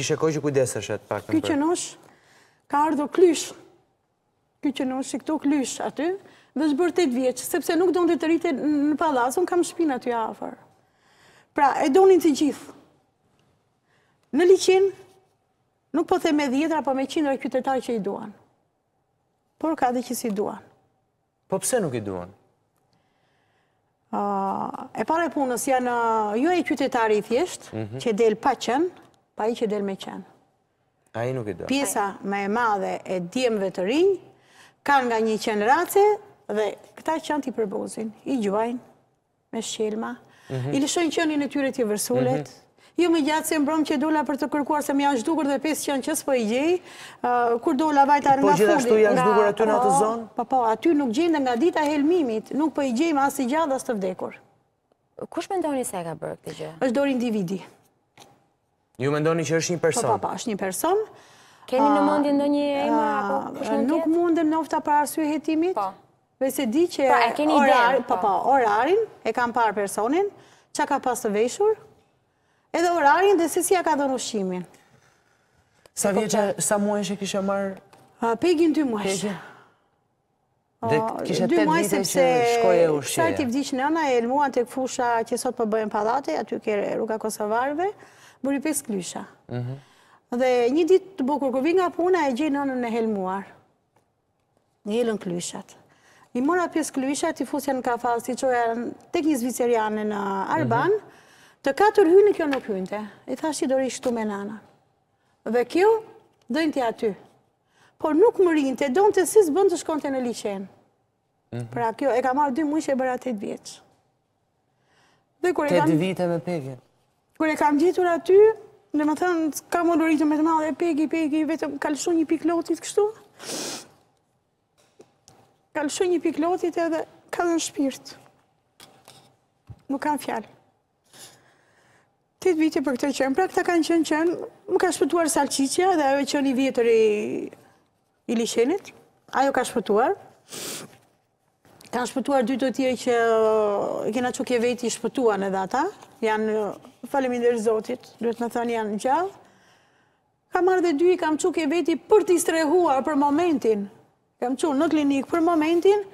Kishe koj që kujdeseshe të pak Ky më që nosh, ka ardo klysh. Ky që nosh, i këto klysh aty, dhe është bërë të të vjeqë, sepse nuk do në të të rritë në palazë, unë kam shpina të jafar. Pra, e do një të gjithë. Në liqin, nuk po the me djetra, po me qindra kjo të që i duan. Por, ka dhe që si duan. Po, pse nuk i duan? E pare punës janë, jo e qytetari i thjeshtë, mhm. që del delë pa qenë, pa i që del me qenë. A i nuk i do? Pjesa me e madhe e djemëve të rinjë, kanë nga një qenë race, dhe këta janë t'i përbozin, i gjuajnë me shqelma, mhm. i lëshojnë qënin e tyre t'i vërsullet, mhm. ju jo me gjatë se mbrom që dola për të kërkuar se më janë zhdukur dhe 5 janë qësë për i gjej, kur dola vajta po nga fundi... Po gjithashtu janë zhdukur aty në atë po, zonë? Po, po, aty nuk gjejnë nga dita helmimit, nuk për po i gjej ma asë i gjatë asë të vdekur. Kush me ndoni se ka bërë këtë gjë? është dorë individi. Ju mendoni që është një person? Po, po, po, është një person. Keni në mundin ndonjë një e ima? Nuk mundim në ofta për arsye jetimit. Po. Vese di që... Po, e keni ideje? Po. po, po, orarin, e kam parë personin, që ka pasë të veshur, edhe orarin dhe se si ja ka dhe në ushqimin. Sa po, vjeqa, po. sa muaj që kishë marë? Pegin dy muaj. Pegin. Dhe kishë të të vite që shkoje ushqe. Dhe kishë të vdishë nëna, e lmuan të këfusha që sot përbëjmë padate, aty kërë rruga Kosovarve, bëri 5 klysha. Mhm. Dhe një ditë të bukur, kërë vi nga puna, e gjej nënën e helmuar. Një helën klyshat. I mora 5 klyshat, i fusja në kafas, i qoja tek një zviceriane në Arban, mhm. të katër hynë, kjo nuk hynëte. I thashti dori shtu me nana. Dhe kjo, dojnë të aty. Por nuk më rinë, të donë të si bëndë të shkonte në lichenë. Mhm. Pra kjo, e ka marrë dy mëjshë e bëra 8 vjeqë. 8 vite me Kërë e kam gjithur aty, dhe më thënë, kam odoritë me të madhe, pegi, pegi, vetëm kalëshu një pik lotit kështu. Kalëshu një pik lotit edhe ka dhe në shpirt. Nuk kam fjallë. Tëtë vitë për këtë qënë, pra këta kanë qenë qenë, më ka shpëtuar salqicja dhe ajo qënë i vjetër i, i lishenit, ajo ka shpëtuar. Kanë shpëtuar dy të tje që kena që kje veti shpëtuan edhe ata, janë Falemi dhe zotit, duhet në thani janë në gjallë. Kam arë dhe dy, kam quke veti për t'i strehuar për momentin. Kam që në klinikë për momentin,